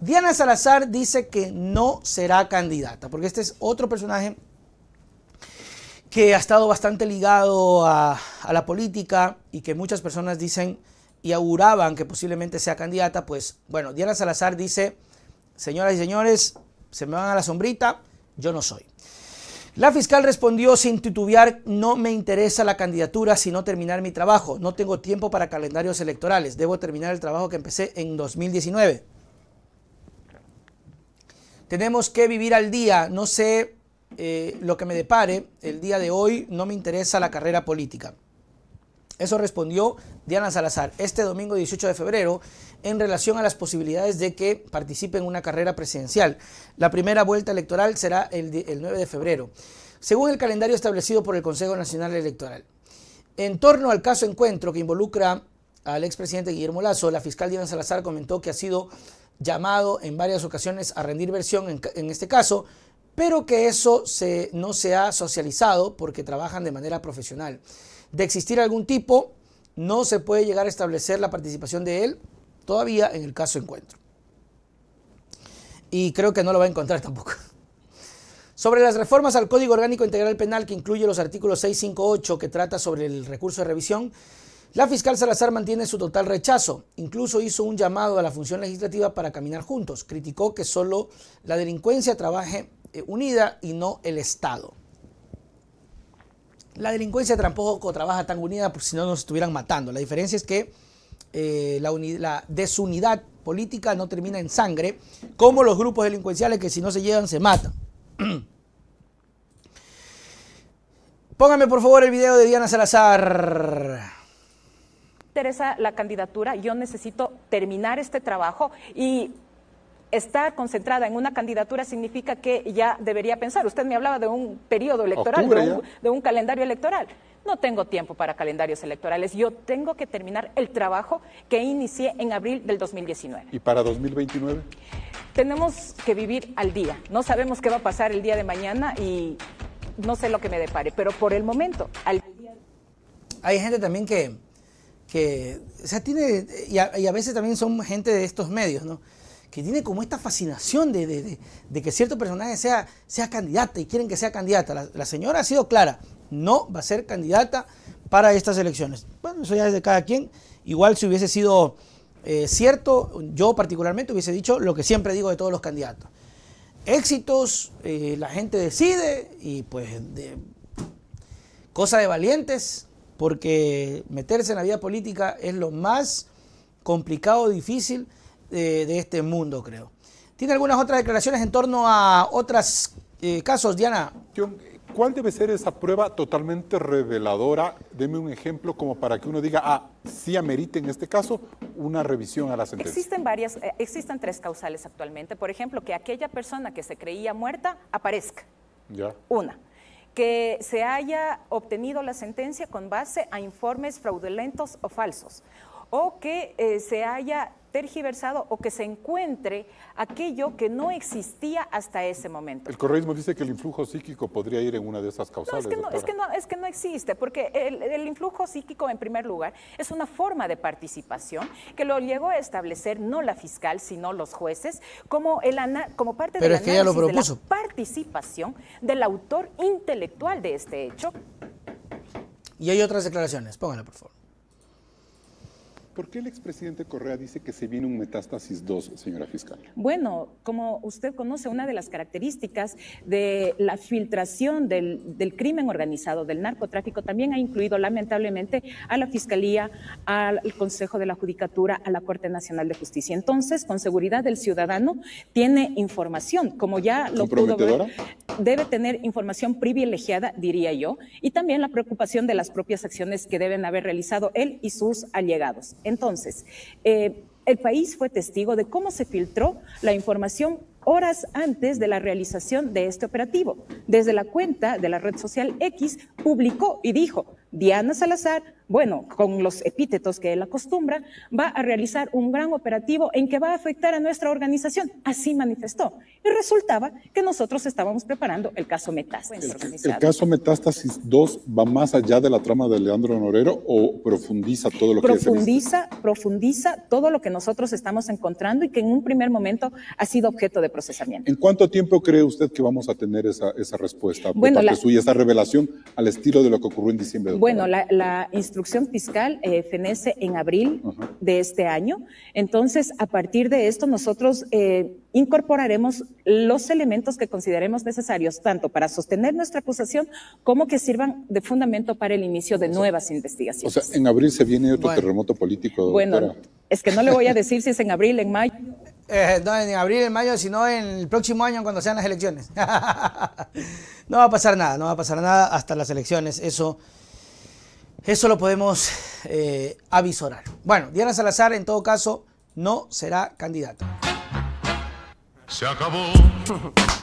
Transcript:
Diana Salazar dice que no será candidata, porque este es otro personaje que ha estado bastante ligado a, la política y que muchas personas dicen y auguraban que posiblemente sea candidata, pues bueno, Diana Salazar dice, señoras y señores, se me van a la sombrita, yo no soy. La fiscal respondió sin titubear, no me interesa la candidatura sino terminar mi trabajo, no tengo tiempo para calendarios electorales, debo terminar el trabajo que empecé en 2019. Tenemos que vivir al día. No sé eh, lo que me depare el día de hoy. No me interesa la carrera política. Eso respondió Diana Salazar este domingo 18 de febrero en relación a las posibilidades de que participe en una carrera presidencial. La primera vuelta electoral será el, el 9 de febrero, según el calendario establecido por el Consejo Nacional Electoral. En torno al caso encuentro que involucra al expresidente Guillermo Lazo, la fiscal Diana Salazar comentó que ha sido llamado en varias ocasiones a rendir versión en, este caso, pero que eso no se ha socializado porque trabajan de manera profesional. De existir algún tipo, no se puede llegar a establecer la participación de él todavía en el caso encuentro. Y creo que no lo va a encontrar tampoco. Sobre las reformas al Código Orgánico Integral Penal que incluye los artículos 658 que trata sobre el recurso de revisión, la fiscal Salazar mantiene su total rechazo, incluso hizo un llamado a la función legislativa para caminar juntos, criticó que solo la delincuencia trabaje eh, unida y no el Estado. La delincuencia tampoco trabaja tan unida porque si no nos estuvieran matando. La diferencia es que eh, la, la, desunidad política no termina en sangre, como los grupos delincuenciales que si no se llevan se matan. Póngame por favor el video de Diana Salazar interesa la candidatura, yo necesito terminar este trabajo y estar concentrada en una candidatura significa que ya debería pensar. Usted me hablaba de un periodo electoral, de un, calendario electoral. No tengo tiempo para calendarios electorales. Yo tengo que terminar el trabajo que inicié en abril del 2019. ¿Y para 2029? Tenemos que vivir al día. No sabemos qué va a pasar el día de mañana y no sé lo que me depare, pero por el momento, al Hay gente también que que, o sea, tiene, y a, veces también son gente de estos medios, ¿no? Que tiene como esta fascinación de, que cierto personaje sea, sea candidata y quieren que sea candidata. La, señora ha sido clara, no va a ser candidata para estas elecciones. Bueno, eso ya es de cada quien. Igual si hubiese sido eh, cierto, yo particularmente hubiese dicho lo que siempre digo de todos los candidatos. Éxitos, eh, la gente decide y pues cosa de valientes, porque meterse en la vida política es lo más complicado, difícil eh, de, este mundo, creo. ¿Tiene algunas otras declaraciones en torno a otros eh, casos, Diana? ¿Cuál debe ser esa prueba totalmente reveladora? Deme un ejemplo como para que uno diga, ah, sí amerita en este caso una revisión a la sentencia. Existen varias, eh, existen tres causales actualmente. Por ejemplo, que aquella persona que se creía muerta aparezca. Ya. Una que se haya obtenido la sentencia con base a informes fraudulentos o falsos o que eh, se haya tergiversado o que se encuentre aquello que no existía hasta ese momento. El correísmo dice que el influjo psíquico podría ir en una de esas causales. No, es que no, es que no, existe, porque el, influjo psíquico, en primer lugar, es una forma de participación que lo llegó a establecer no la fiscal, sino los jueces, como, el como parte de la participación del autor intelectual de este hecho. Y hay otras declaraciones, póngala por favor. ¿Por qué el expresidente Correa dice que se viene un metástasis 2, señora fiscal? Bueno, como usted conoce, una de las características de la filtración del, crimen organizado, del narcotráfico, también ha incluido lamentablemente a la Fiscalía, al Consejo de la Judicatura, a la Corte Nacional de Justicia. Entonces, con seguridad el ciudadano tiene información, como ya lo pudo ver debe tener información privilegiada, diría yo, y también la preocupación de las propias acciones que deben haber realizado él y sus allegados. Entonces, eh, el país fue testigo de cómo se filtró la información horas antes de la realización de este operativo. Desde la cuenta de la red social X publicó y dijo, Diana Salazar bueno, con los epítetos que él acostumbra, va a realizar un gran operativo en que va a afectar a nuestra organización. Así manifestó. Y resultaba que nosotros estábamos preparando el caso Metástasis. El, caso Metástasis 2 va más allá de la trama de Leandro Norero o profundiza todo lo que... Profundiza, profundiza todo lo que nosotros estamos encontrando y que en un primer momento ha sido objeto de procesamiento. ¿En cuánto tiempo cree usted que vamos a tener esa, respuesta bueno, por parte esa revelación al estilo de lo que ocurrió en diciembre? De bueno, la, la instrucción fiscal, eh, fenece en abril de este año. Entonces, a partir de esto, nosotros eh, incorporaremos los elementos que consideremos necesarios, tanto para sostener nuestra acusación como que sirvan de fundamento para el inicio de nuevas investigaciones. O sea, en abril se viene otro terremoto político. Bueno, es que no le voy a decir si es en abril, en mayo. Eh, no en abril, en mayo, sino en el próximo año cuando sean las elecciones. no va a pasar nada, no va a pasar nada hasta las elecciones. Eso eso lo podemos eh, avisorar. Bueno, Diana Salazar en todo caso no será candidata. Se acabó.